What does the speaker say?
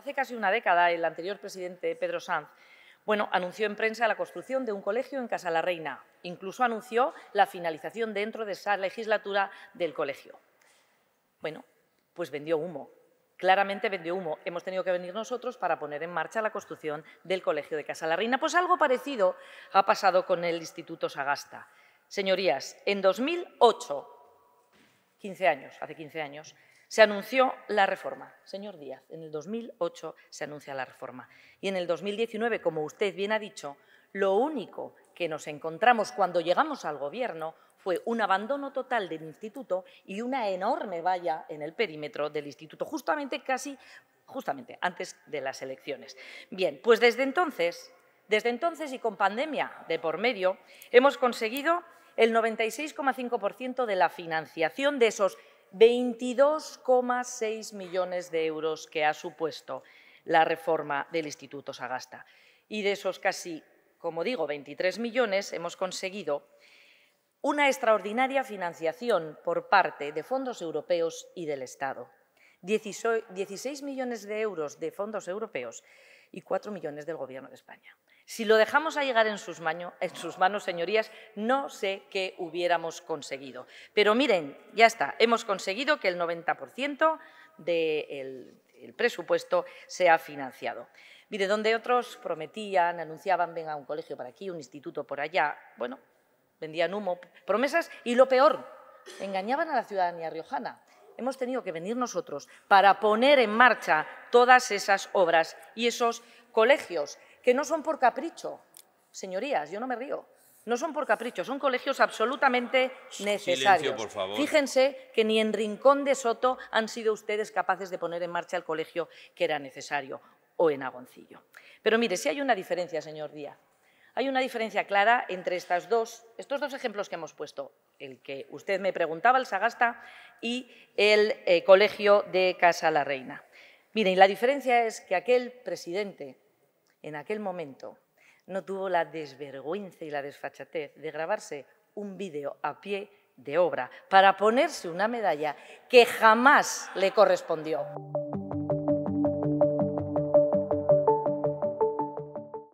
Hace casi una década, el anterior presidente Pedro Sanz bueno, anunció en prensa la construcción de un colegio en Casa la Reina. Incluso anunció la finalización dentro de esa legislatura del colegio. Bueno, pues vendió humo. Claramente vendió humo. Hemos tenido que venir nosotros para poner en marcha la construcción del colegio de Casa la Reina. Pues algo parecido ha pasado con el Instituto Sagasta. Señorías, en 2008, 15 años, hace 15 años, se anunció la reforma. Señor Díaz, en el 2008 se anuncia la reforma. Y en el 2019, como usted bien ha dicho, lo único que nos encontramos cuando llegamos al Gobierno fue un abandono total del instituto y una enorme valla en el perímetro del instituto, justamente casi justamente antes de las elecciones. Bien, pues desde entonces, desde entonces y con pandemia de por medio, hemos conseguido el 96,5% de la financiación de esos 22,6 millones de euros que ha supuesto la reforma del Instituto Sagasta. Y de esos casi, como digo, 23 millones, hemos conseguido una extraordinaria financiación por parte de fondos europeos y del Estado. 16 millones de euros de fondos europeos y 4 millones del Gobierno de España. Si lo dejamos a llegar en sus, en sus manos, señorías, no sé qué hubiéramos conseguido. Pero miren, ya está, hemos conseguido que el 90% del presupuesto sea financiado. Mire, donde otros prometían, anunciaban, venga, un colegio para aquí, un instituto por allá, bueno, vendían humo, promesas y lo peor, engañaban a la ciudadanía riojana hemos tenido que venir nosotros para poner en marcha todas esas obras y esos colegios que no son por capricho. Señorías, yo no me río. No son por capricho, son colegios absolutamente necesarios. Silencio, por favor. Fíjense que ni en Rincón de Soto han sido ustedes capaces de poner en marcha el colegio que era necesario, o en Agoncillo. Pero mire, si sí hay una diferencia, señor Díaz. Hay una diferencia clara entre estas dos, estos dos ejemplos que hemos puesto, el que usted me preguntaba, el Sagasta, y el eh, colegio de Casa la Reina. Miren, la diferencia es que aquel presidente en aquel momento no tuvo la desvergüenza y la desfachatez de grabarse un vídeo a pie de obra para ponerse una medalla que jamás le correspondió.